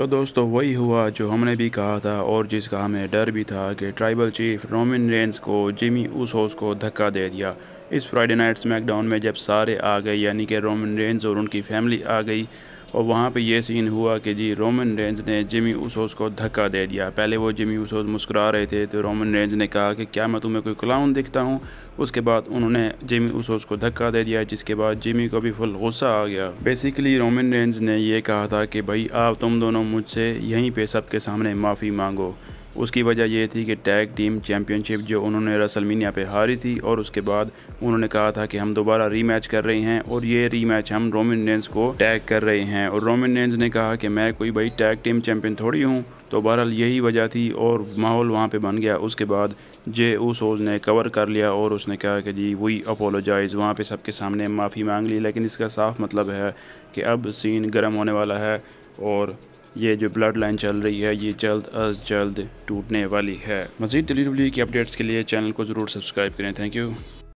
तो दोस्तों वही हुआ जो हमने भी कहा था और जिसका हमें डर भी था कि ट्राइबल चीफ रोमिन रेंस को जिमी उस होस को धक्का दे दिया इस फ्राइडे नाइट स्मैकडाउन में जब सारे आ गए यानी कि रोमिन रेंस और उनकी फैमिली आ गई और वहाँ पे ये सीन हुआ कि जी रोमन रेंज ने जिमी उसोस को धक्का दे दिया पहले वो जिमी उसोस मुस्कुरा रहे थे तो रोमन रेंज ने कहा कि क्या मैं तुम्हें कोई क्लाउन दिखता हूँ उसके बाद उन्होंने जिमी उसोस को धक्का दे दिया जिसके बाद जिमी को भी फुल गुस्सा आ गया बेसिकली रोमन रेंज ने यह कहा था कि भाई आप तुम दोनों मुझसे यहीं पर सबके सामने माफ़ी मांगो उसकी वजह यह थी कि टैग टीम चैम्पियनशिप जो उन्होंने रसलमीनिया पे हारी थी और उसके बाद उन्होंने कहा था कि हम दोबारा रीमैच कर रहे हैं और ये रीमैच हम रोमिन नेंस को टैग कर रहे हैं और रोमिन नेंस ने कहा कि मैं कोई भाई टैग टीम चैम्पियन थोड़ी हूँ तो बहरहाल यही वजह थी और माहौल वहाँ पे बन गया उसके बाद जे सोज ने कवर कर लिया और उसने कहा कि जी वही अपोलोजाइज़ वहाँ पे सबके सामने माफ़ी मांग ली लेकिन इसका साफ मतलब है कि अब सीन गर्म होने वाला है और ये जो ब्लड लाइन चल रही है ये जल्द अज जल्द टूटने वाली है मजीद डिलीवरी e की अपडेट्स के लिए चैनल को ज़रूर सब्सक्राइब करें थैंक यू